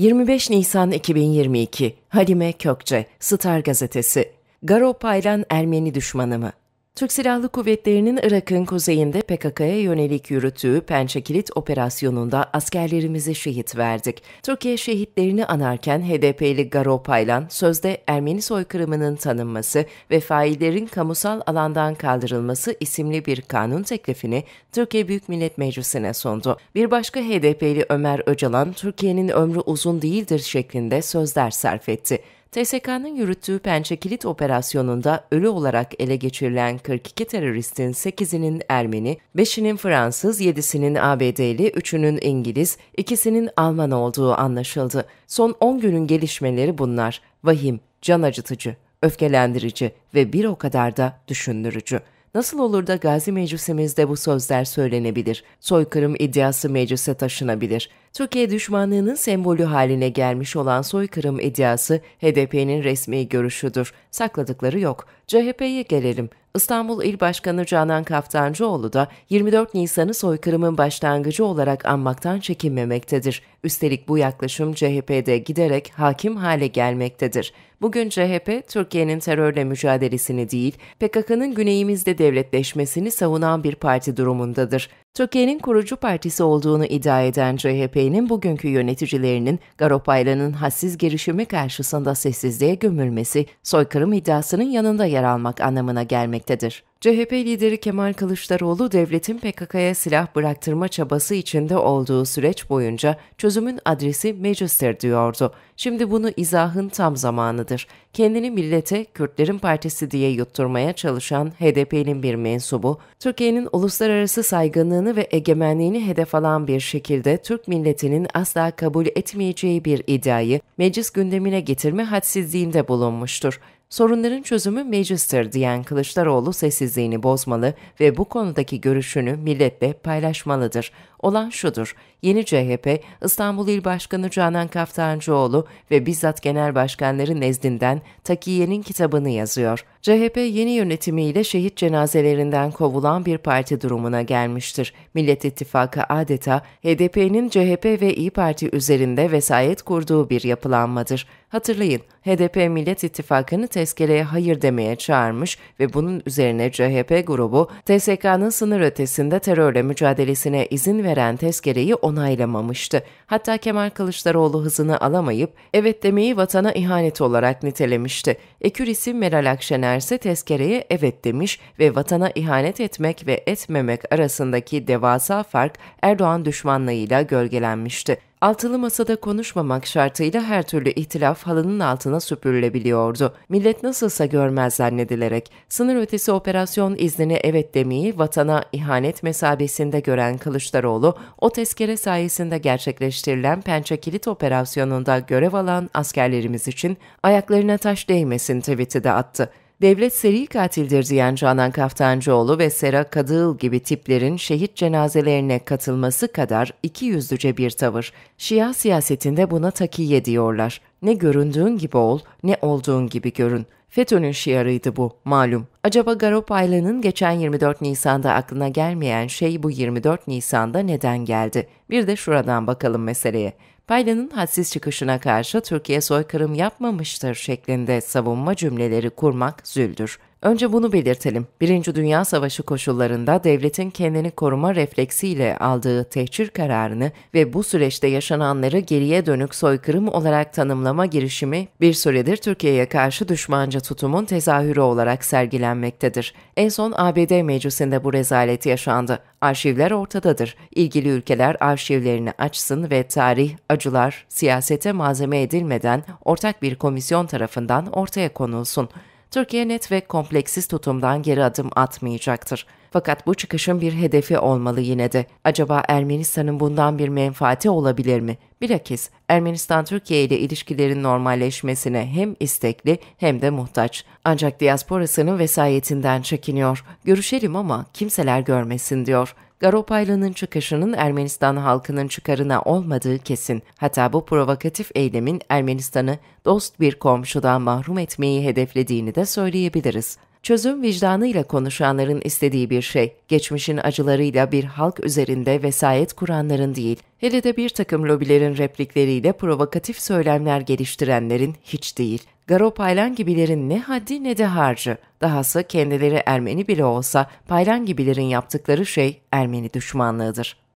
25 Nisan 2022 Halime Kökçe, Star Gazetesi Garo Paylan Ermeni düşmanı mı? Türk Silahlı Kuvvetleri'nin Irak'ın kuzeyinde PKK'ya yönelik yürüttüğü Pençe Kilit operasyonunda askerlerimizi şehit verdik. Türkiye şehitlerini anarken HDP'li Garo Paylan, sözde Ermeni soykırımının tanınması ve faillerin kamusal alandan kaldırılması isimli bir kanun teklifini Türkiye Büyük Millet Meclisi'ne sundu. Bir başka HDP'li Ömer Öcalan, Türkiye'nin ömrü uzun değildir şeklinde sözler sarf etti. TSK'nın yürüttüğü Pençe Kilit operasyonunda ölü olarak ele geçirilen 42 teröristin 8'inin Ermeni, 5'inin Fransız, 7'sinin ABD'li, 3'ünün İngiliz, 2'sinin Alman olduğu anlaşıldı. Son 10 günün gelişmeleri bunlar. Vahim, can acıtıcı, öfkelendirici ve bir o kadar da düşündürücü. Nasıl olur da gazi meclisimizde bu sözler söylenebilir, soykırım iddiası meclise taşınabilir? Türkiye düşmanlığının sembolü haline gelmiş olan soykırım iddiası HDP'nin resmi görüşüdür. Sakladıkları yok. CHP'ye gelelim. İstanbul İl Başkanı Canan Kaftancıoğlu da 24 Nisan'ı soykırımın başlangıcı olarak anmaktan çekinmemektedir. Üstelik bu yaklaşım CHP'de giderek hakim hale gelmektedir. Bugün CHP, Türkiye'nin terörle mücadelesini değil, PKK'nın güneyimizde devletleşmesini savunan bir parti durumundadır. Türkiye'nin kurucu partisi olduğunu iddia eden CHP'nin bugünkü yöneticilerinin Garopayla'nın hassiz girişimi karşısında sessizliğe gömülmesi, soykırım iddiasının yanında yer almak anlamına gelmektedir. CHP lideri Kemal Kılıçdaroğlu devletin PKK'ya silah bıraktırma çabası içinde olduğu süreç boyunca çözümün adresi meclistir diyordu. Şimdi bunu izahın tam zamanıdır. Kendini millete Kürtlerin partisi diye yutturmaya çalışan HDP'nin bir mensubu, Türkiye'nin uluslararası saygınlığını ve egemenliğini hedef alan bir şekilde Türk milletinin asla kabul etmeyeceği bir iddiayı meclis gündemine getirme hadsizliğinde bulunmuştur. Sorunların çözümü meclistir diyen Kılıçdaroğlu sessizliğini bozmalı ve bu konudaki görüşünü milletle paylaşmalıdır. Olan şudur, yeni CHP, İstanbul İl Başkanı Canan Kaftancıoğlu ve bizzat genel başkanları nezdinden Takiye'nin kitabını yazıyor. CHP yeni yönetimiyle şehit cenazelerinden kovulan bir parti durumuna gelmiştir. Millet İttifakı adeta HDP'nin CHP ve İyi Parti üzerinde vesayet kurduğu bir yapılanmadır. Hatırlayın, HDP Millet İttifakı'nı tezkereye hayır demeye çağırmış ve bunun üzerine CHP grubu TSK'nın sınır ötesinde terörle mücadelesine izin veren tezkereyi onaylamamıştı. Hatta Kemal Kılıçdaroğlu hızını alamayıp evet demeyi vatana ihanet olarak nitelemişti. Ekürisi Meral Akşener meğerse tezkereye evet demiş ve vatana ihanet etmek ve etmemek arasındaki devasa fark Erdoğan düşmanlığıyla gölgelenmişti. Altılı masada konuşmamak şartıyla her türlü ihtilaf halının altına süpürülebiliyordu. Millet nasılsa görmez zannedilerek sınır ötesi operasyon iznini evet demeyi vatana ihanet mesabesinde gören Kılıçdaroğlu, o tezkere sayesinde gerçekleştirilen pençe kilit operasyonunda görev alan askerlerimiz için ayaklarına taş değmesin tweet'i de attı devlet seri katildir diyen Canan Kaftancıoğlu ve Sera Kadığıl gibi tiplerin şehit cenazelerine katılması kadar iki yüzlüce bir tavır. Şia siyasetinde buna takiye diyorlar. Ne göründüğün gibi ol, ne olduğun gibi görün. FETÖ'nün şiarıydı bu, malum. Acaba Garopaylı'nın geçen 24 Nisan'da aklına gelmeyen şey bu 24 Nisan'da neden geldi? Bir de şuradan bakalım meseleye. Biden'ın hadsiz çıkışına karşı Türkiye soykırım yapmamıştır şeklinde savunma cümleleri kurmak züldür. Önce bunu belirtelim. Birinci Dünya Savaşı koşullarında devletin kendini koruma refleksiyle aldığı tehcir kararını ve bu süreçte yaşananları geriye dönük soykırım olarak tanımlama girişimi bir süredir Türkiye'ye karşı düşmanca tutumun tezahürü olarak sergilenmektedir. En son ABD meclisinde bu rezalet yaşandı. Arşivler ortadadır. İlgili ülkeler arşivlerini açsın ve tarih, acılar siyasete malzeme edilmeden ortak bir komisyon tarafından ortaya konulsun. Türkiye net ve kompleksiz tutumdan geri adım atmayacaktır. Fakat bu çıkışın bir hedefi olmalı yine de. Acaba Ermenistan'ın bundan bir menfaati olabilir mi? Bilakis Ermenistan Türkiye ile ilişkilerin normalleşmesine hem istekli hem de muhtaç. Ancak diasporasının vesayetinden çekiniyor. Görüşelim ama kimseler görmesin diyor. Garopayla'nın çıkışının Ermenistan halkının çıkarına olmadığı kesin. Hatta bu provokatif eylemin Ermenistan'ı dost bir komşudan mahrum etmeyi hedeflediğini de söyleyebiliriz. Çözüm vicdanıyla konuşanların istediği bir şey, geçmişin acılarıyla bir halk üzerinde vesayet kuranların değil, hele de bir takım lobilerin replikleriyle provokatif söylemler geliştirenlerin hiç değil. Garo Paylan gibilerin ne haddi ne de harcı. Dahası kendileri Ermeni bile olsa Paylan gibilerin yaptıkları şey Ermeni düşmanlığıdır.